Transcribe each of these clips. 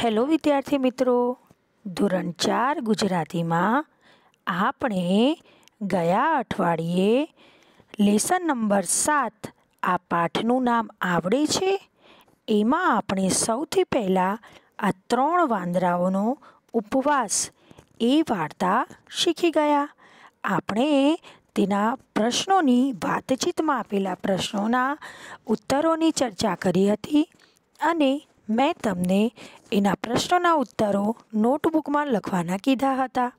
hello વિદ્યાર્થી મિત્રો ધોરણ ચાર ગુજરાતીમાં આપણે ગયા અઠવાડિયે લેસન નંબર સાત આ પાઠનું નામ આવડે છે એમાં આપણે સૌથી પહેલાં આ ત્રણ વાંદરાઓનો ઉપવાસ એ વાર્તા શીખી ગયા આપણે તેના પ્રશ્નોની વાતચીતમાં આપેલા પ્રશ્નોના ઉત્તરોની ચર્ચા કરી હતી અને મેં તમને એના પ્રશ્નોના ઉત્તરો નોટબુકમાં લખવાના કીધા હતા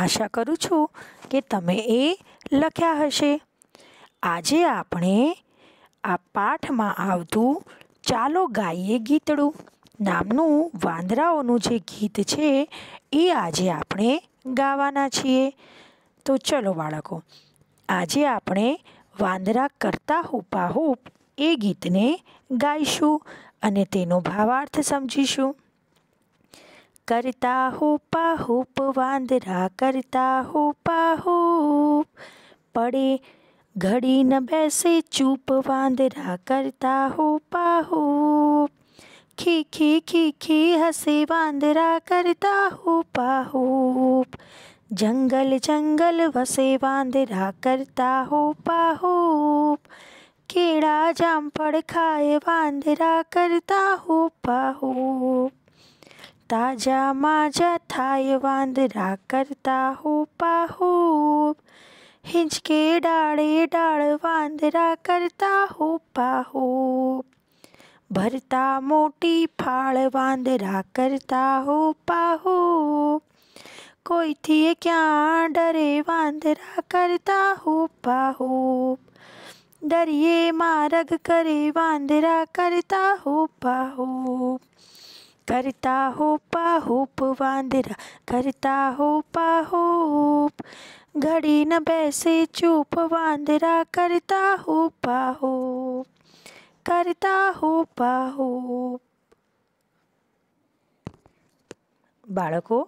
આશા કરું છું કે તમે એ લખ્યા હશે આજે આપણે આ પાઠમાં આવતું ચાલો ગાઈએ ગીતડું નામનું વાંદરાઓનું જે ગીત છે એ આજે આપણે ગાવાના છીએ તો ચલો બાળકો આજે આપણે વાંદરા કરતા હુપાહૂપ ए गीत ने गाईशू और भावार्थ समझीशू करता हो हूप वंदरा करता हो पाहूप पड़े घड़ी न बैसे चूप वंदरा करता हो हूप खी खी खी खी हसे वंदरा करता हो हूप जंगल जंगल वसे वंदरा करता हो पाहू कीड़ा जामपड़ खाए वांदरा करता हो पाहू ताजा माजा थाए वांदरा करता हो पाहू हिंच के डाड़े डाल वांदरा करता हो पाहू भरता मोटी फाड़ वांदरा करता हो पाहू कोई थी क्या डरे वांदरा करता हो पाहू દરિયે માર્ગ કરે વાંદરા કરતા હોપા હોપ કરતા હોપા હોપ વાંદરા કરતા હોપા હોપ ઘડી ન બેસે ચૂપ વાંદરા કરતા હોપા હોપ કરતા હોપા હોપ બાળકો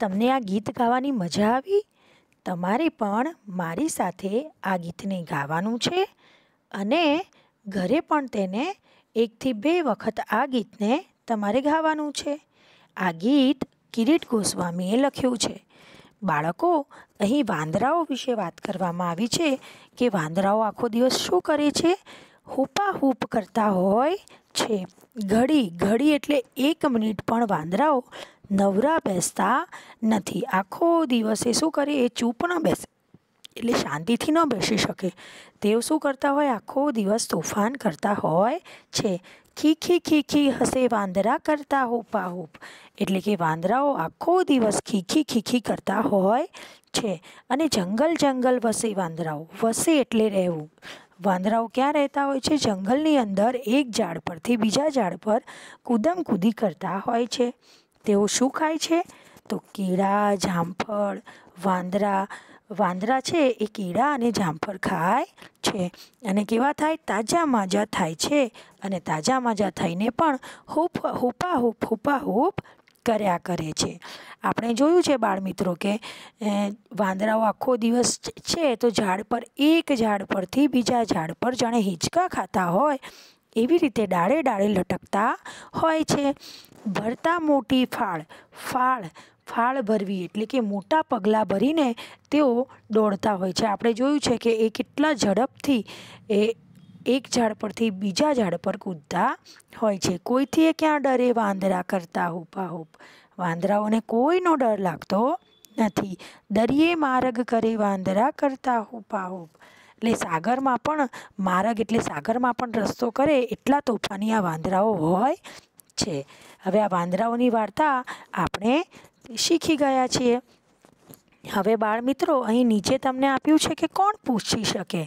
તમને આ ગીત ગાવાની મજા આવી તમારે પણ મારી સાથે આ ગીતને ગાવાનું છે અને ઘરે પણ તેને એકથી બે વખત આ ગીતને તમારે ગાવાનું છે આ ગીત કિરીટ ગોસ્વામીએ લખ્યું છે બાળકો અહીં વાંદરાઓ વિશે વાત કરવામાં આવી છે કે વાંદરાઓ આખો દિવસ શું કરે છે હૂપાહૂપ કરતા હોય છે ઘડી ઘડી એટલે એક મિનિટ પણ વાંદરાઓ નવરા બેસતા નથી આખો દિવસે શું કરે એ ચૂપ ન બેસે એટલે શાંતિથી ન બેસી શકે તેઓ શું કરતા હોય આખો દિવસ તોફાન કરતા હોય છે ખીખી ખીખી હસે વાંદરા કરતા હોપા હોપ એટલે કે વાંદરાઓ આખો દિવસ ખીખી ખીખી કરતા હોય છે અને જંગલ જંગલ વસે વાંદરાઓ વસે એટલે રહેવું વાંદરાઓ ક્યાં રહેતા હોય છે જંગલની અંદર એક ઝાડ પરથી બીજા ઝાડ પર કૂદમ કૂદી કરતા હોય છે તેઓ શું ખાય છે તો કીડા જામફળ વાંદરા વાંદરા છે એ કીડા અને જામફળ ખાય છે અને કેવા થાય તાજા માજા થાય છે અને તાજા માજા થઈને પણ હૂપ હૂપા હૂપ હુપા હૂપ કર્યા કરે છે આપણે જોયું છે બાળ મિત્રો કે વાંદરાઓ આખો દિવસ છે તો ઝાડ પર એક ઝાડ પરથી બીજા ઝાડ પર જાણે હિંચકા ખાતા હોય એવી રીતે ડાળે ડાળે લટકતા હોય છે ભરતા મોટી ફાળ ફાળ ફાળ ભરવી એટલે કે મોટા પગલાં ભરીને તેઓ દોડતા હોય છે આપણે જોયું છે કે એ કેટલા ઝડપથી એ એક ઝાડ પરથી બીજા ઝાડ પર કૂદતા હોય છે કોઈથી એ ક્યાં ડરે વાંદરા કરતા હુપાહુપ વાંદરાઓને કોઈનો ડર લાગતો નથી દરિયે માર્ગ કરે વાંદરા કરતા હુપાહુપ એટલે સાગરમાં પણ માર્ગ એટલે સાગરમાં પણ રસ્તો કરે એટલા તોફાની આ વાંદરાઓ હોય છે હવે આ વાંદરાઓની વાર્તા આપણે શીખી ગયા છીએ હવે બાળ મિત્રો અહીં નીચે તમને આપ્યું છે કે કોણ પૂછી શકે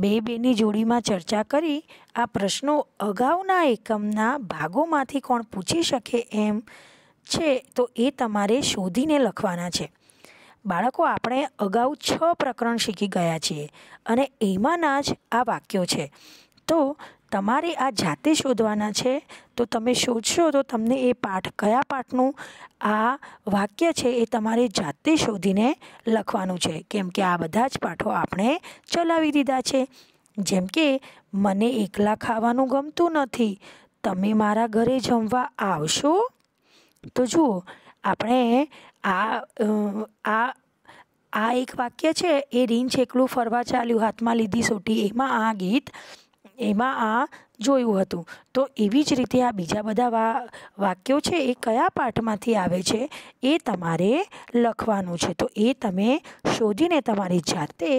બે બેની જોડીમાં ચર્ચા કરી આ પ્રશ્નો અગાઉના એકમના ભાગોમાંથી કોણ પૂછી શકે એમ છે તો એ તમારે શોધીને લખવાના છે બાળકો આપણે અગાઉ છ પ્રકરણ શીખી ગયા છીએ અને એમાંના જ આ વાક્યો છે તો તમારે આ જાતે શોધવાના છે તો તમે શોધશો તો તમને એ પાઠ કયા પાઠનું આ વાક્ય છે એ તમારે જાતે શોધીને લખવાનું છે કેમ કે આ બધા જ પાઠો આપણે ચલાવી દીધા છે જેમ કે મને એકલા ખાવાનું ગમતું નથી તમે મારા ઘરે જમવા આવશો તો જુઓ આપણે આ આ આ એક વાક્ય છે એ રીંછ એકલું ફરવા ચાલ્યું હાથમાં લીધી સોટી એમાં આ ગીત એમાં આ જોયું હતું તો એવી જ રીતે આ બીજા બધા વાક્યો છે એ કયા પાઠમાંથી આવે છે એ તમારે લખવાનું છે તો એ તમે શોધીને તમારી જાતે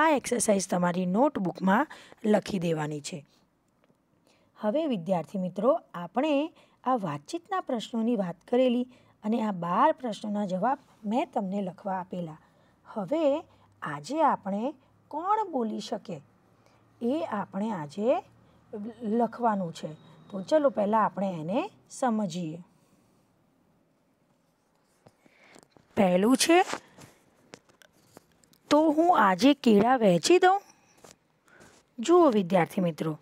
આ એક્સરસાઇઝ તમારી નોટબુકમાં લખી દેવાની છે હવે વિદ્યાર્થી મિત્રો આપણે આ વાતચીતના પ્રશ્નોની વાત કરેલી અને આ બાર પ્રશ્નોના જવાબ મેં તમને લખવા આપેલા હવે આજે આપણે કોણ બોલી શકે એ આપણે આજે લખવાનું છે તો ચલો પહેલાં આપણે એને સમજીએ પહેલું છે તો હું આજે કેળા વહેંચી દઉં જુઓ વિદ્યાર્થી મિત્રો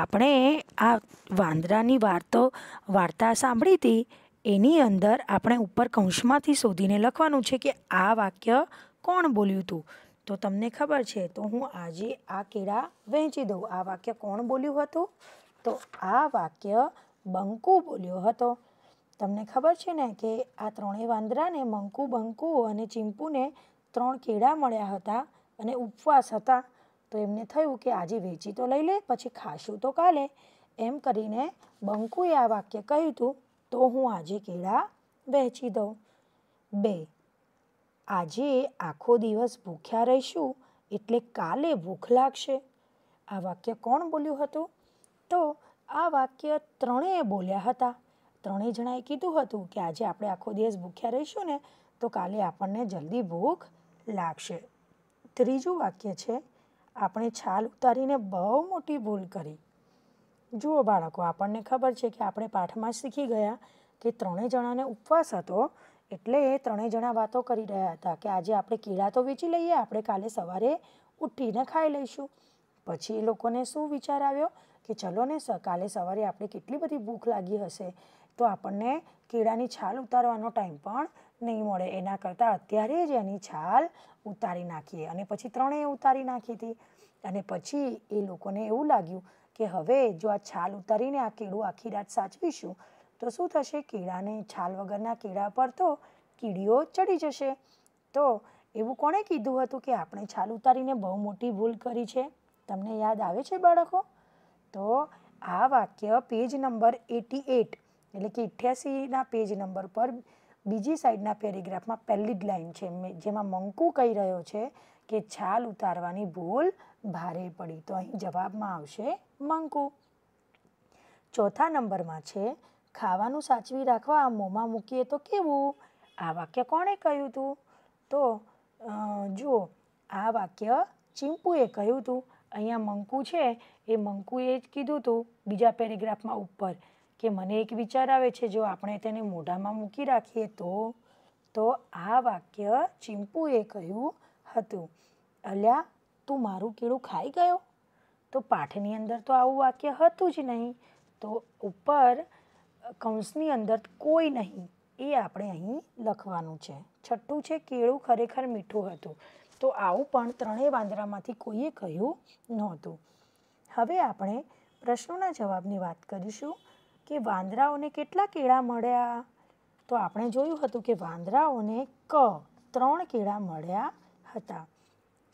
આપણે આ વાંદરાની વાર્તો વાર્તા સાંભળી હતી એની અંદર આપણે ઉપર કૌંસમાંથી શોધીને લખવાનું છે કે આ વાક્ય કોણ બોલ્યું હતું તો તમને ખબર છે તો હું આજે આ કેળા વહેંચી દઉં આ વાક્ય કોણ બોલ્યું હતું તો આ વાક્ય બંકુ બોલ્યો હતો તમને ખબર છે ને કે આ ત્રણેય વાંદરાને મંકુ બંકુ અને ચીમ્પુને ત્રણ કેળા મળ્યા હતા અને ઉપવાસ હતા તો એમને થયું કે આજે વેચી તો લઈ લે પછી ખાશું તો કાલે એમ કરીને બંકુએ આ વાક્ય કહ્યું હતું તો હું આજે કેળા વહેંચી દઉં બે આજે આખો દિવસ ભૂખ્યા રહીશું એટલે કાલે ભૂખ લાગશે આ વાક્ય કોણ બોલ્યું હતું તો આ વાક્ય ત્રણેય બોલ્યા હતા ત્રણેય જણાએ કીધું હતું કે આજે આપણે આખો દિવસ ભૂખ્યા રહીશું ને તો કાલે આપણને જલ્દી ભૂખ લાગશે ત્રીજું વાક્ય છે આપણે છાલ ઉતારીને બહુ મોટી ભૂલ કરી જુઓ બાળકો આપણને ખબર છે કે આપણે પાઠમાં શીખી ગયા કે ત્રણેય જણાને ઉપવાસ હતો એટલે એ ત્રણેય જણા વાતો કરી રહ્યા હતા કે આજે આપણે કેળા તો વેચી લઈએ આપણે કાલે સવારે ઉઠીને ખાઈ લઈશું પછી એ લોકોને શું વિચાર આવ્યો કે ચલો ને કાલે સવારે આપણે કેટલી બધી ભૂખ લાગી હશે તો આપણને કેળાની છાલ ઉતારવાનો ટાઈમ પણ નહીં મળે એના કરતાં અત્યારે જ એની છાલ ઉતારી નાખીએ અને પછી ત્રણેય ઉતારી નાખી હતી અને પછી એ લોકોને એવું લાગ્યું કે હવે જો આ છાલ ઉતારીને આ કેળું આખી રાત સાચવીશું તો શું થશે કેળાને છાલ વગરના કેળા પર તો કીડીઓ ચડી જશે તો એવું કોણે કીધું હતું કે આપણે છાલ ઉતારીને બહુ મોટી ભૂલ કરી છે તમને યાદ આવે છે બાળકો તો આ વાક્ય પેજ નંબર એટી એટ એટલે કે અઠ્યાસીના પેજ નંબર પર બીજી સાઈડના પેરેગ્રાફમાં પહેલી જ લાઈન છે જેમાં મંકુ કહી રહ્યો છે કે છાલ ઉતારવાની ભૂલ ભારે પડી તો અહીં જવાબમાં આવશે મંકુ ચોથા નંબરમાં છે ખાવાનું સાચવી રાખવા મોંમાં મૂકીએ તો કેવું આ વાક્ય કોણે કહ્યું હતું તો જુઓ આ વાક્ય ચિમ્પુએ કહ્યું હતું અહીંયા મંકુ છે એ મંકુએ જ કીધું હતું બીજા પેરેગ્રાફમાં ઉપર કે મને એક વિચાર આવે છે જો આપણે તેને મોઢામાં મૂકી રાખીએ તો તો આ વાક્ય ચિમ્પુએ કહ્યું હતું અલ્યા તું મારું કીડું ખાઈ ગયો તો પાઠની અંદર તો આવું વાક્ય હતું જ નહીં તો ઉપર કૌંસની અંદર કોઈ નહીં એ આપણે અહીં લખવાનું છે છઠ્ઠું છે કેળું ખરેખર મીઠું હતું તો આવું પણ ત્રણેય વાંદરામાંથી કોઈએ કહ્યું નહોતું હવે આપણે પ્રશ્નોના જવાબની વાત કરીશું કે વાંદરાઓને કેટલા કેળા મળ્યા તો આપણે જોયું હતું કે વાંદરાઓને ક ત્રણ કેળા મળ્યા હતા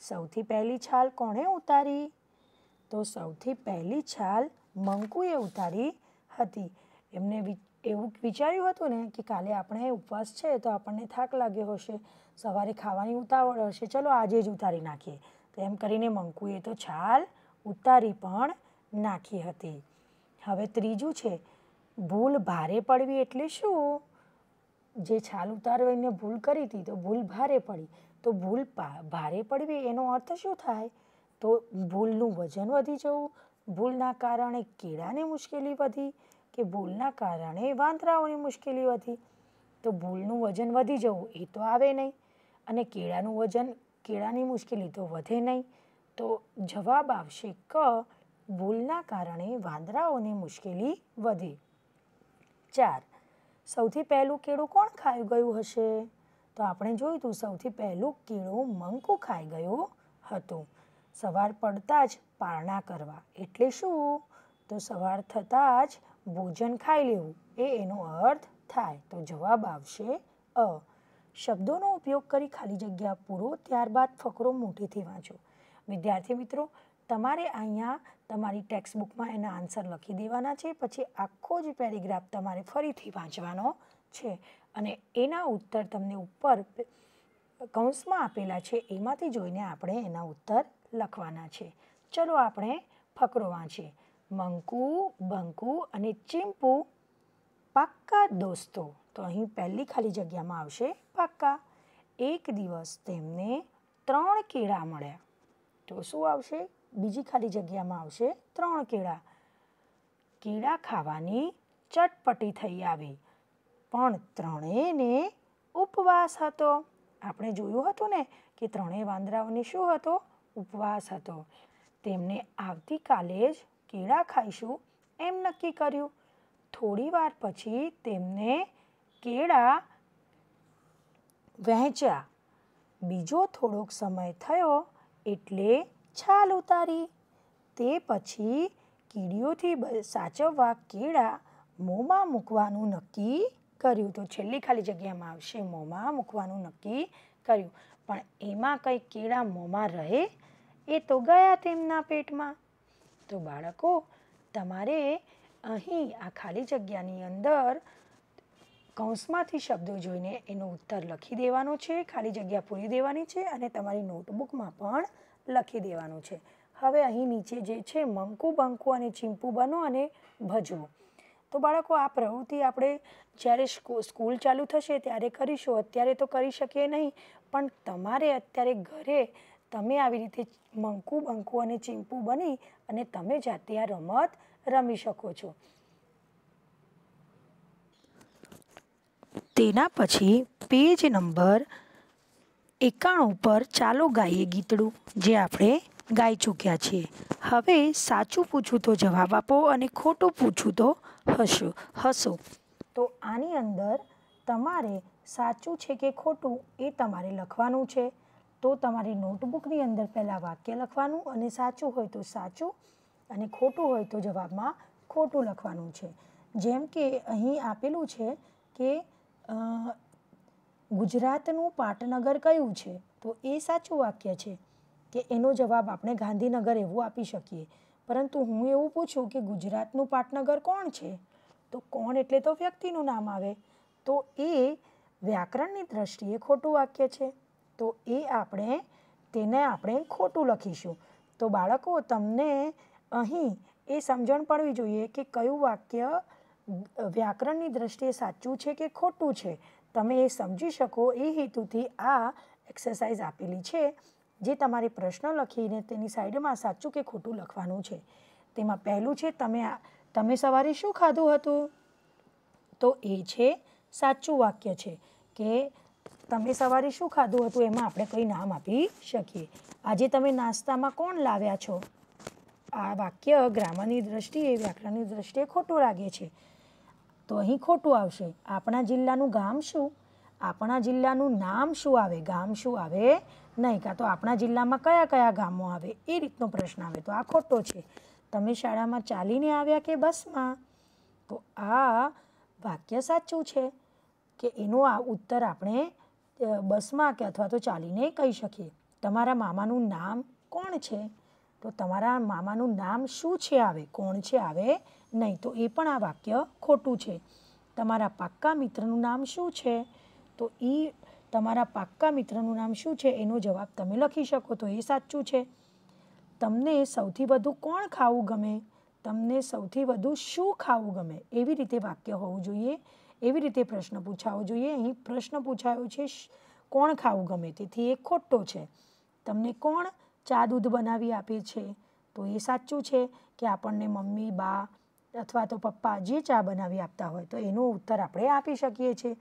સૌથી પહેલી છાલ કોણે ઉતારી તો સૌથી પહેલી છાલ મંકુએ ઉતારી હતી એમને એવું વિચાર્યું હતું ને કે કાલે આપણે ઉપવાસ છે તો આપણને થાક લાગ્યો હશે સવારે ખાવાની ઉતાવળ હશે ચલો આજે જ ઉતારી નાખીએ તો એમ કરીને મંકુએ તો છાલ ઉતારી પણ નાખી હતી હવે ત્રીજું છે ભૂલ ભારે પડવી એટલે શું જે છાલ ઉતારવીને ભૂલ કરી હતી તો ભૂલ ભારે પડી તો ભૂલ ભારે પડવી એનો અર્થ શું થાય તો ભૂલનું વજન વધી જવું ભૂલના કારણે કેળાને મુશ્કેલી વધી કે ભૂલના કારણે વાંદરાઓની મુશ્કેલીઓ હતી તો ભૂલનું વજન વધી જવું એ તો આવે નહીં અને કેળાનું વજન કેળાની મુશ્કેલી તો વધે નહીં તો જવાબ આવશે ક ભૂલના કારણે વાંદરાઓની મુશ્કેલી વધી ચાર સૌથી પહેલું કેળું કોણ ખાઈ ગયું હશે તો આપણે જોયું હતું સૌથી પહેલું કીડું મંકુ ખાઈ ગયું હતું સવાર પડતા જ પારણા કરવા એટલે શું તો સવાર થતાં જ ભોજન ખાઈ લેવું એ એનો અર્થ થાય તો જવાબ આવશે અ શબ્દોનો ઉપયોગ કરી ખાલી જગ્યા પૂરો ત્યારબાદ ફકરો મોટેથી વાંચો વિદ્યાર્થી મિત્રો તમારે અહીંયા તમારી ટેક્સ્ટ બુકમાં એના આન્સર લખી દેવાના છે પછી આખો જ પેરેગ્રાફ તમારે ફરીથી વાંચવાનો છે અને એના ઉત્તર તમને ઉપર કૌંસમાં આપેલા છે એમાંથી જોઈને આપણે એના ઉત્તર લખવાના છે ચલો આપણે ફકરો વાંચીએ મંકુ બંકુ અને ચિમ્પુ પાક્કા દોસ્તો તો અહીં પહેલી ખાલી જગ્યામાં આવશે પાક્કા એક દિવસ તેમને ત્રણ કેળા મળ્યા તો શું આવશે બીજી ખાલી જગ્યામાં આવશે ત્રણ કેળા કેળા ખાવાની ચટપટી થઈ આવી પણ ત્રણેયને ઉપવાસ હતો આપણે જોયું હતું ને કે ત્રણેય વાંદરાઓને શું હતો ઉપવાસ હતો તેમને આવતીકાલે જ કેળા ખાઈશું એમ નક્કી કર્યું થોડીવાર પછી તેમને કેળા વહેંચ્યા બીજો થોડોક સમય થયો એટલે છાલ ઉતારી તે પછી કીડીઓથી સાચવવા કેળા મોંમાં મૂકવાનું નક્કી કર્યું તો છેલ્લી ખાલી જગ્યામાં આવશે મોંમાં મૂકવાનું નક્કી કર્યું પણ એમાં કંઈ કેળા મોંમાં રહે એ તો ગયા તેમના પેટમાં તો બાળકો તમારે અહીં આ ખાલી જગ્યાની અંદર કૌંસમાંથી શબ્દો જોઈને એનો ઉત્તર લખી દેવાનો છે ખાલી જગ્યા પૂરી દેવાની છે અને તમારી નોટબુકમાં પણ લખી દેવાનું છે હવે અહીં નીચે જે છે મંકુ બંકુ અને ચીંપુ બનો અને ભજવો તો બાળકો આ પ્રવૃત્તિ આપણે જ્યારે સ્કૂલ ચાલુ થશે ત્યારે કરીશું અત્યારે તો કરી શકીએ નહીં પણ તમારે અત્યારે ઘરે તમે આવી રીતે મંકુ બંકુ અને ચીંપુ બની અને તમે જાતે આ રમત રમી શકો છો તેના પછી પેજ નંબર એકાણું પર ચાલો ગાઈએ ગીતડું જે આપણે ગાઈ ચૂક્યા છીએ હવે સાચું પૂછું તો જવાબ આપો અને ખોટું પૂછું તો હશો હસો તો આની અંદર તમારે સાચું છે કે ખોટું એ તમારે લખવાનું છે તો તમારે નોટબુકની અંદર પહેલાં વાક્ય લખવાનું અને સાચું હોય તો સાચું અને ખોટું હોય તો જવાબમાં ખોટું લખવાનું છે જેમ કે અહીં આપેલું છે કે ગુજરાતનું પાટનગર કયું છે તો એ સાચું વાક્ય છે કે એનો જવાબ આપણે ગાંધીનગર એવું આપી શકીએ પરંતુ હું એવું પૂછું કે ગુજરાતનું પાટનગર કોણ છે તો કોણ એટલે તો વ્યક્તિનું નામ આવે તો એ વ્યાકરણની દ્રષ્ટિએ ખોટું વાક્ય છે તો એ આપણે તેને આપણે ખોટું લખીશું તો બાળકો તમને અહીં એ સમજણ પડવી જોઈએ કે કયું વાક્ય વ્યાકરણની દ્રષ્ટિએ સાચું છે કે ખોટું છે તમે એ સમજી શકો એ હેતુથી આ એક્સરસાઇઝ આપેલી છે જે તમારે પ્રશ્ન લખીને તેની સાઈડમાં સાચું કે ખોટું લખવાનું છે તેમાં પહેલું છે તમે આ તમે સવારે શું ખાધું હતું તો એ છે સાચું વાક્ય છે કે તમે સવારે શું ખાધું હતું એમાં આપણે કંઈ નામ આપી શકીએ આજે તમે નાસ્તામાં કોણ લાવ્યા છો આ વાક્ય ગ્રામરની દ્રષ્ટિએ વ્યાકરણની દ્રષ્ટિએ ખોટું લાગે છે તો અહીં ખોટું આવશે આપણા જિલ્લાનું ગામ શું આપણા જિલ્લાનું નામ શું આવે ગામ શું આવે નહીં કાં તો આપણા જિલ્લામાં કયા કયા ગામો આવે એ રીતનો પ્રશ્ન આવે તો આ ખોટો છે તમે શાળામાં ચાલીને આવ્યા કે બસમાં તો આ વાક્ય સાચું છે કે એનો આ ઉત્તર આપણે બસમાં કે અથવા તો ચાલીને કહી શકીએ તમારા મામાનું નામ કોણ છે તો તમારા મામાનું નામ શું છે આવે કોણ છે આવે નહીં તો એ પણ આ વાક્ય ખોટું છે તમારા પાક્કા મિત્રનું નામ શું છે તો એ તમારા પાક્કા મિત્રનું નામ શું છે એનો જવાબ તમે લખી શકો તો એ સાચું છે તમને સૌથી વધુ કોણ ખાવું ગમે તમને સૌથી વધુ શું ખાવું ગમે એવી રીતે વાક્ય હોવું જોઈએ એવી રીતે પ્રશ્ન પૂછાવો જોઈએ અહીં પ્રશ્ન પૂછાયો છે કોણ ખાવું ગમે તેથી એ ખોટો છે તમને કોણ ચા દૂધ બનાવી આપે છે તો એ સાચું છે કે આપણને મમ્મી બા અથવા તો પપ્પા જે ચા બનાવી આપતા હોય તો એનો ઉત્તર આપણે આપી શકીએ છીએ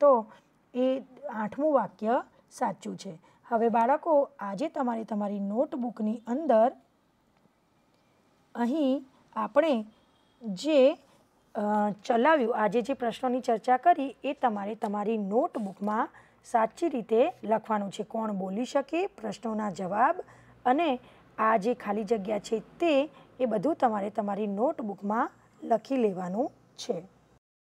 તો એ આઠમું વાક્ય સાચું છે હવે બાળકો આજે તમારે તમારી નોટબુકની અંદર અહીં આપણે જે ચલાવ્યું આજે જે પ્રશ્નોની ચર્ચા કરી એ તમારે તમારી નોટબુકમાં સાચી રીતે લખવાનું છે કોણ બોલી શકે પ્રશ્નોના જવાબ અને આ જે ખાલી જગ્યા છે તે એ બધું તમારે તમારી નોટબુકમાં લખી લેવાનું છે